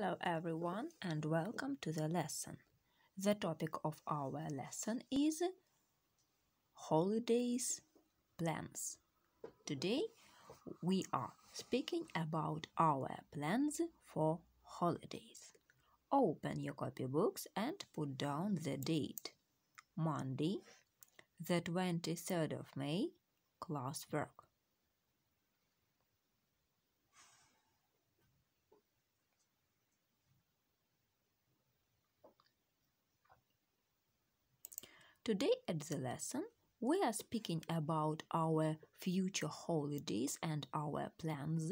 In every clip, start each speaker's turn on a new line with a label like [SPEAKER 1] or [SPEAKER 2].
[SPEAKER 1] Hello everyone and welcome to the lesson. The topic of our lesson is holidays plans. Today we are speaking about our plans for holidays. Open your copybooks and put down the date. Monday, the 23rd of May, class work. Today at the lesson, we are speaking about our future holidays and our plans.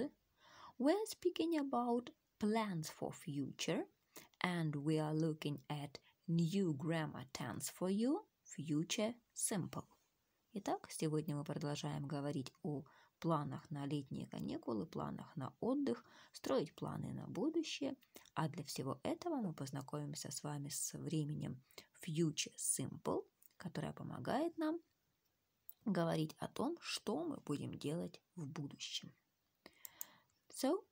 [SPEAKER 1] We are speaking about plans for future and we are looking at new grammar tense for you, future simple. Итак, сегодня мы продолжаем говорить о планах на летние каникулы, планах на отдых, строить планы на будущее. А для всего этого мы познакомимся с вами с временем Future Simple – которая помогает нам говорить о том, что мы будем делать в будущем. So,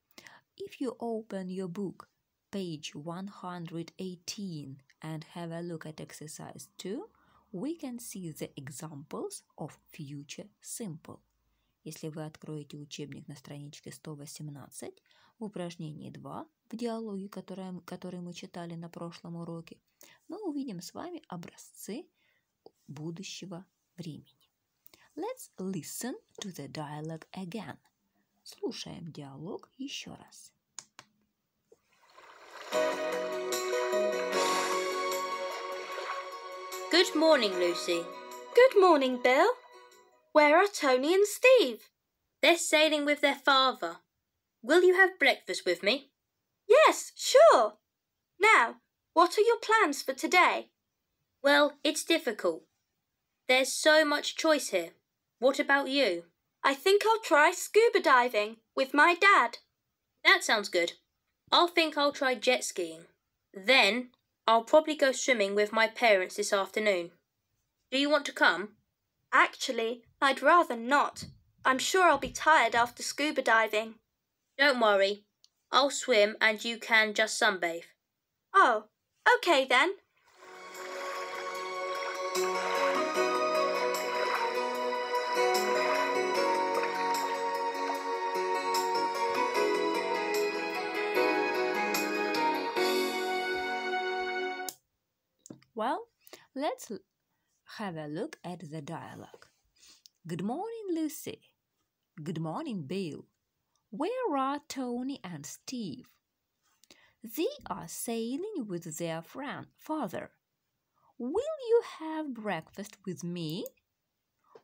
[SPEAKER 1] if you open your book, page 118, and have a look at exercise 2, we can see the examples of future simple. Если вы откроете учебник на страничке 118, в упражнении 2, в диалоге, который, который мы читали на прошлом уроке, мы увидим с вами образцы будущего времени. Let's listen to the dialogue again. Слушаем диалог еще раз. Good morning, Lucy. Good morning, Bill. Where are Tony and Steve? They're sailing with their father. Will you have breakfast with me? Yes, sure. Now, what are your plans for today? Well, it's difficult. There's so much choice here. What about you? I think I'll try scuba diving with my dad. That sounds good. I'll think I'll try jet skiing. Then I'll probably go swimming with my parents this afternoon. Do you want to come? Actually, I'd rather not. I'm sure I'll be tired after scuba diving. Don't worry. I'll swim and you can just sunbathe. Oh, okay then. Let's have a look at the dialogue. Good morning, Lucy. Good morning, Bill. Where are Tony and Steve? They are sailing with their friend, father. Will you have breakfast with me?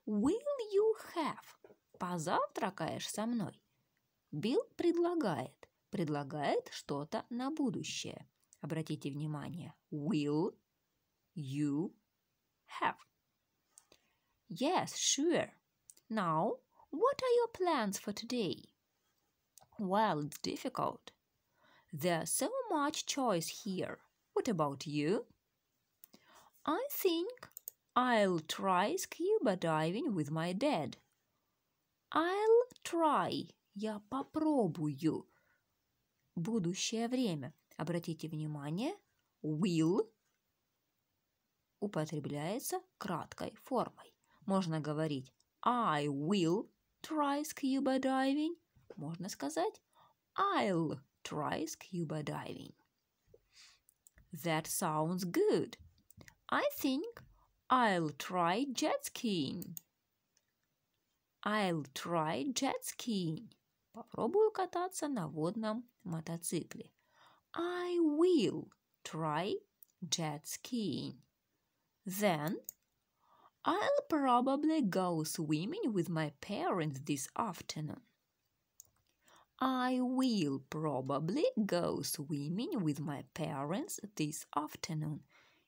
[SPEAKER 1] Will you have? Позавтракаешь со мной? Билл предлагает. Предлагает что-то на будущее. Обратите внимание. Will you have. Yes, sure. Now, what are your plans for today? Well, it's difficult. There's so much choice here. What about you? I think I'll try scuba diving with my dad. I'll try. Я попробую. Будущее время. Обратите внимание. Will употребляется краткой формой. Можно говорить I will try scuba diving. Можно сказать I'll try scuba diving. That sounds good. I think I'll try jet skiing. I'll try jet skiing. Попробую кататься на водном мотоцикле. I will try jet skiing. Then I'll probably go swimming with my parents this afternoon. I will probably go swimming with my parents this afternoon.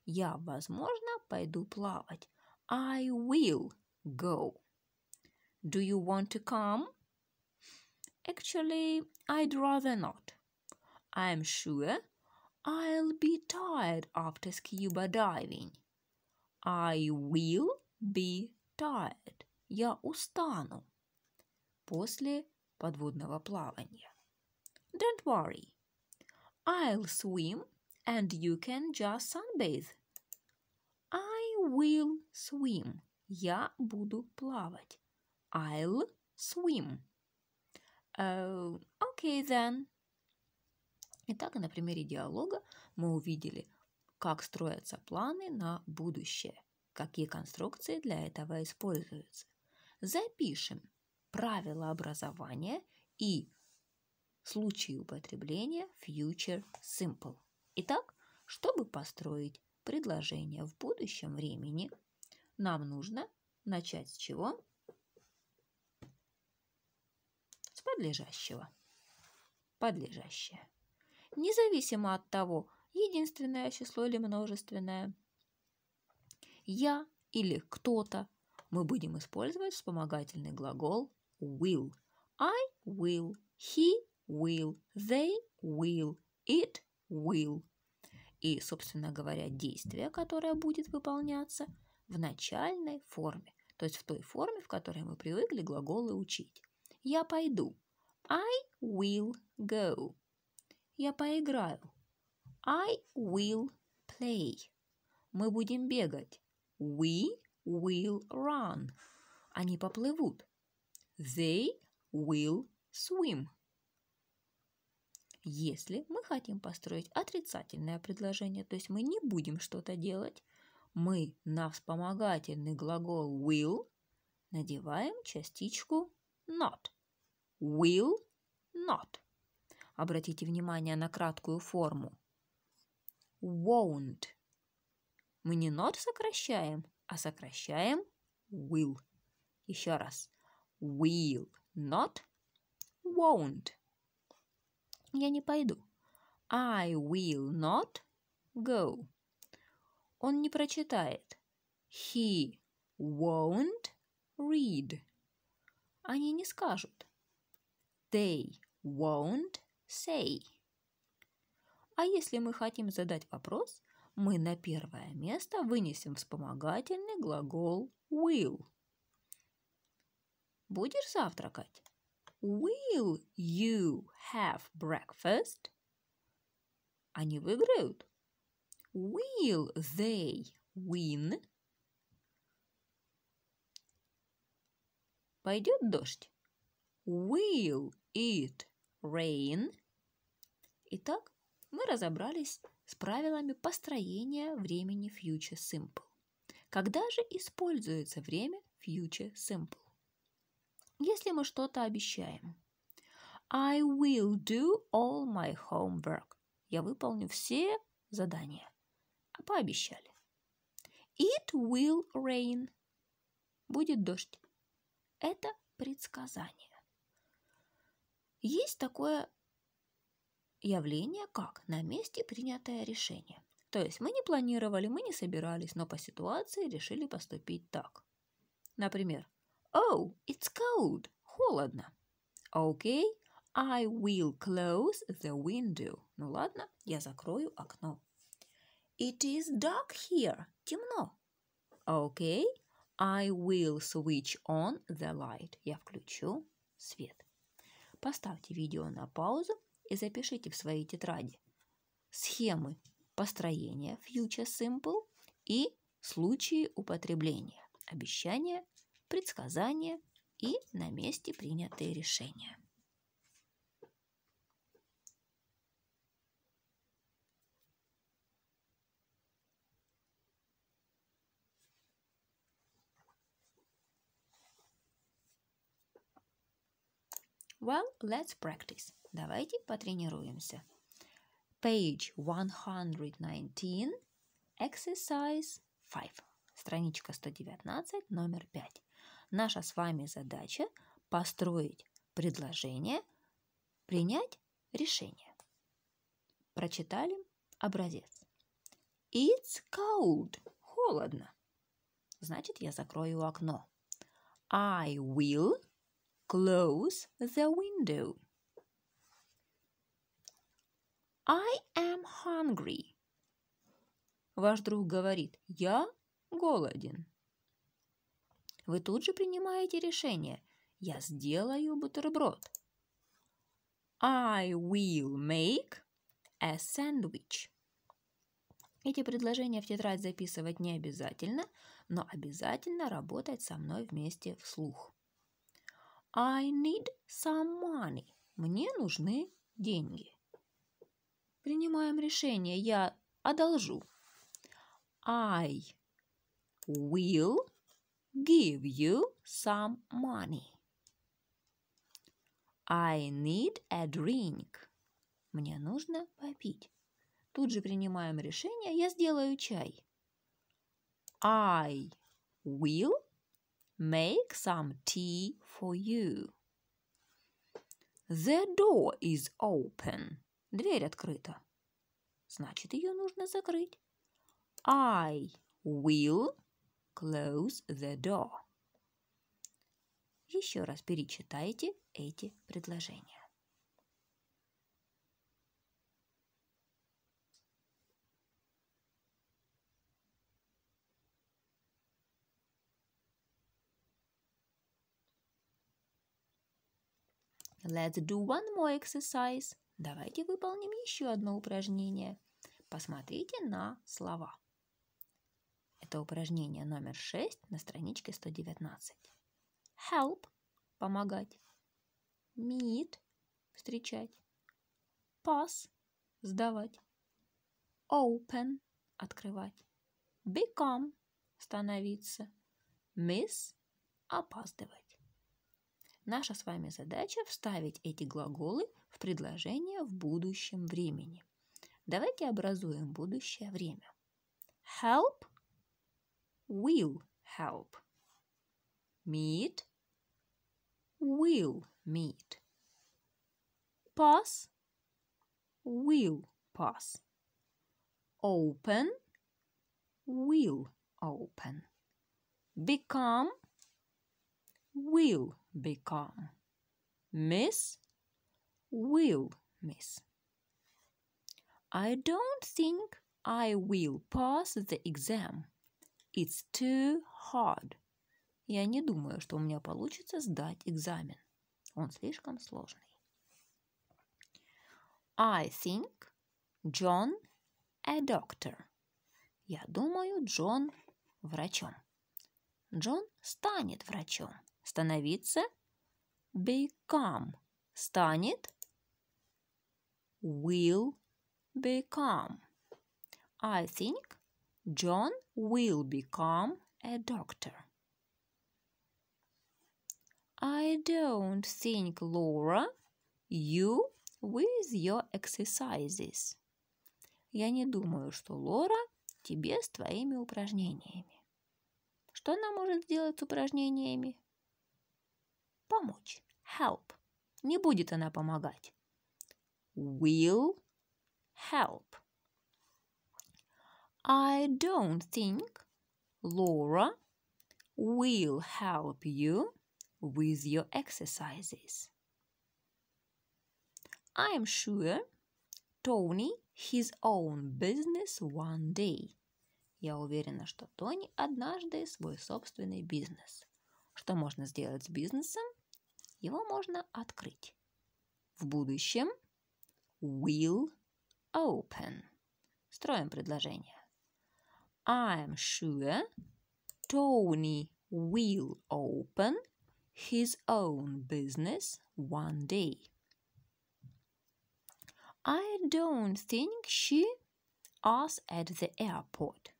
[SPEAKER 1] Я, возможно, пойду плавать. I will go. Do you want to come? Actually, I'd rather not. I'm sure I'll be tired after scuba diving. I will be tired. Я устану после подводного плавания. Don't worry. I'll swim and you can just sunbathe. I will swim. Я буду плавать. I'll swim. Uh, э, okay then. Итак, на примере диалога мы увидели как строятся планы на будущее, какие конструкции для этого используются. Запишем правила образования и случаи употребления future simple. Итак, чтобы построить предложение в будущем времени, нам нужно начать с чего? С подлежащего. Подлежащее. Независимо от того, единственное число или множественное. Я или кто-то. Мы будем использовать вспомогательный глагол will. I will, he will, they will, it will. И, собственно говоря, действие, которое будет выполняться в начальной форме, то есть в той форме, в которой мы привыкли глаголы учить. Я пойду. I will go. Я поиграю. I will play. Мы будем бегать. We will run. Они поплывут. They will swim. Если мы хотим построить отрицательное предложение, то есть мы не будем что-то делать, мы на вспомогательный глагол will надеваем частичку not. Will not. Обратите внимание на краткую форму won't. Мы не not сокращаем, а сокращаем will. Еще раз. Will, not won't. Я не пойду. I will not go. Он не прочитает. He won't read. Они не скажут. They won't say. А если мы хотим задать вопрос, мы на первое место вынесем вспомогательный глагол will. Будешь завтракать? Will you have breakfast? Они выиграют. Will they win? Пойдет дождь. Will it rain? Итак, мы разобрались с правилами построения времени Future Simple. Когда же используется время Future Simple? Если мы что-то обещаем. I will do all my homework. Я выполню все задания. А пообещали. It will rain. Будет дождь. Это предсказание. Есть такое Явление как на месте принятое решение. То есть мы не планировали, мы не собирались, но по ситуации решили поступить так. Например, Oh, it's cold, холодно. Okay, I will close the window. Ну ладно, я закрою окно. It is dark here, темно. Okay, I will switch on the light. Я включу свет. Поставьте видео на паузу и запишите в своей тетради. Схемы построения Future Simple и случаи употребления, обещания, предсказания и на месте принятые решения. Well, let's practice. Давайте потренируемся. Page 119, exercise 5. Страничка 119, номер 5. Наша с вами задача построить предложение, принять решение. Прочитали образец. It's cold. Холодно. Значит, я закрою окно. I will Close the window. I am hungry. Ваш друг говорит, я голоден. Вы тут же принимаете решение. Я сделаю бутерброд. I will make a sandwich. Эти предложения в тетрадь записывать не обязательно, но обязательно работать со мной вместе вслух. I need some money. Мне нужны деньги. Принимаем решение. Я одолжу. I will give you some money. I need a drink. Мне нужно попить. Тут же принимаем решение. Я сделаю чай. I will make some tea for you. The door is open. Дверь открыта. Значит, ее нужно закрыть. I will close the door. Еще раз перечитайте эти предложения. Let's do one more exercise. Давайте выполним еще одно упражнение. Посмотрите на слова. Это упражнение номер 6 на страничке 119. Help – помогать. Meet – встречать. Pass – сдавать. Open – открывать. Become – становиться. Miss – опаздывать. Наша с вами задача вставить эти глаголы в предложение в будущем времени. Давайте образуем будущее время. Help will help. Meet will meet. Pass will pass. Open will open. Become will become. Miss will miss. I don't think I will pass the exam. It's too hard. Я не думаю, что у меня получится сдать экзамен. Он слишком сложный. I think John a doctor. Я думаю, Джон врачом. Джон станет врачом. Становиться. Become. Станет. Will become. I think John will become a doctor. I don't think, Laura, you with your exercises. Я не думаю, что Лора тебе с твоими упражнениями. Что она может сделать с упражнениями? Помочь. Help. Не будет она помогать. Will help. I don't think Laura will help you with your exercises. I'm sure Tony his own business one day. Я уверена, что Тони однажды свой собственный бизнес. Что можно сделать с бизнесом? его можно открыть. В будущем will open. Строим предложение. I'm sure Tony will open his own business one day. I don't think she us at the airport.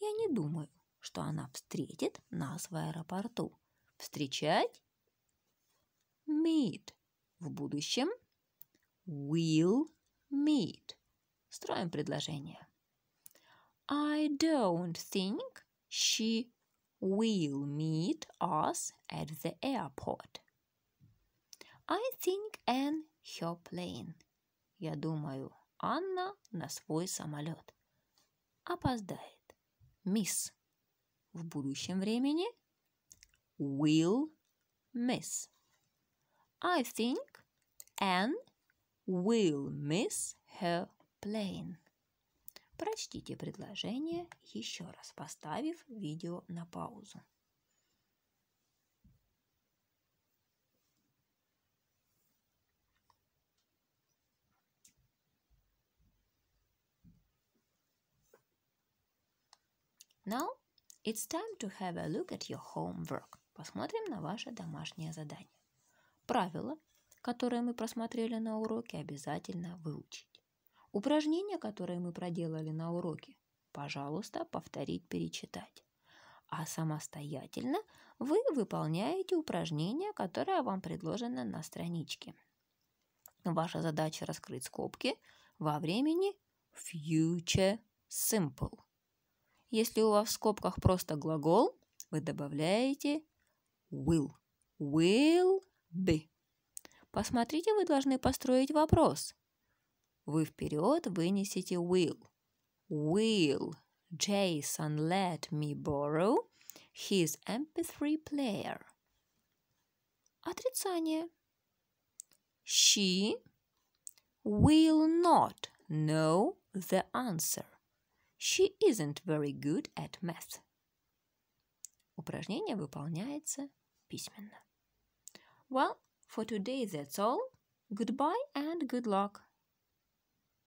[SPEAKER 1] Я не думаю, что она встретит нас в аэропорту. Встречать meet. В будущем will meet. Строим предложение. I don't think she will meet us at the airport. I think Anne her plane. Я думаю, Анна на свой самолет. Опоздает. Miss В будущем времени will miss. I think Anne will miss her plane. Прочтите предложение еще раз, поставив видео на паузу. Now it's time to have a look at your homework. Посмотрим на ваше домашнее задание. Правила, которые мы просмотрели на уроке, обязательно выучить. Упражнения, которые мы проделали на уроке, пожалуйста, повторить, перечитать. А самостоятельно вы выполняете упражнение, которое вам предложено на страничке. Ваша задача раскрыть скобки во времени future simple. Если у вас в скобках просто глагол, вы добавляете will. Will Б. Посмотрите, вы должны построить вопрос. Вы вперед вынесете will. Will Jason let me borrow his MP3 player? Отрицание. She will not know the answer. She isn't very good at math. Упражнение выполняется письменно. Well, for today that's all. Goodbye and good luck.